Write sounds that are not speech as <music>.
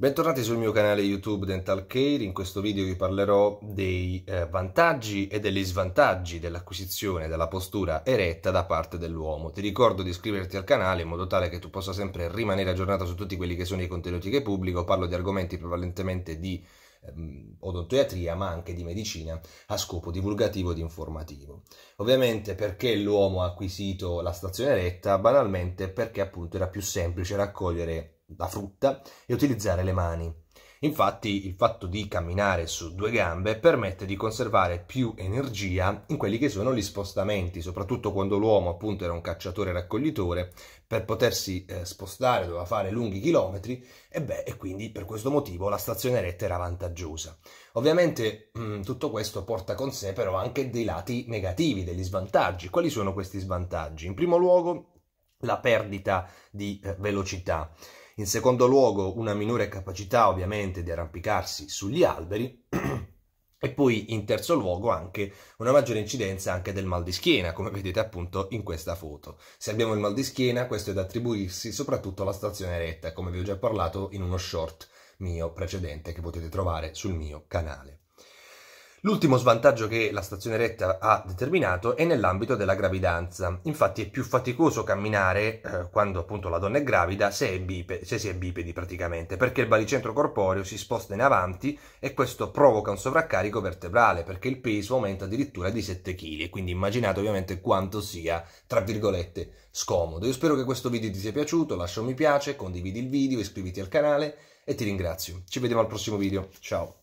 Bentornati sul mio canale YouTube Dental Care, in questo video vi parlerò dei eh, vantaggi e degli svantaggi dell'acquisizione della postura eretta da parte dell'uomo. Ti ricordo di iscriverti al canale in modo tale che tu possa sempre rimanere aggiornato su tutti quelli che sono i contenuti che pubblico, parlo di argomenti prevalentemente di ehm, odontoiatria ma anche di medicina a scopo divulgativo ed informativo. Ovviamente perché l'uomo ha acquisito la stazione eretta Banalmente perché appunto era più semplice raccogliere la frutta e utilizzare le mani. Infatti il fatto di camminare su due gambe permette di conservare più energia in quelli che sono gli spostamenti, soprattutto quando l'uomo appunto era un cacciatore raccoglitore, per potersi eh, spostare doveva fare lunghi chilometri e, beh, e quindi per questo motivo la stazione retta era vantaggiosa. Ovviamente mh, mm, tutto questo porta con sé però anche dei lati negativi, degli svantaggi. Quali sono questi svantaggi? In primo luogo la perdita di eh, velocità in secondo luogo una minore capacità ovviamente di arrampicarsi sugli alberi <clears throat> e poi in terzo luogo anche una maggiore incidenza anche del mal di schiena, come vedete appunto in questa foto. Se abbiamo il mal di schiena, questo è da attribuirsi soprattutto alla stazione eretta, come vi ho già parlato in uno short mio precedente che potete trovare sul mio canale. L'ultimo svantaggio che la stazione retta ha determinato è nell'ambito della gravidanza. Infatti è più faticoso camminare eh, quando appunto la donna è gravida se, è bipe, se si è bipedi praticamente, perché il baricentro corporeo si sposta in avanti e questo provoca un sovraccarico vertebrale perché il peso aumenta addirittura di 7 kg quindi immaginate ovviamente quanto sia, tra virgolette, scomodo. Io spero che questo video ti sia piaciuto, lascia un mi piace, condividi il video, iscriviti al canale e ti ringrazio. Ci vediamo al prossimo video, ciao!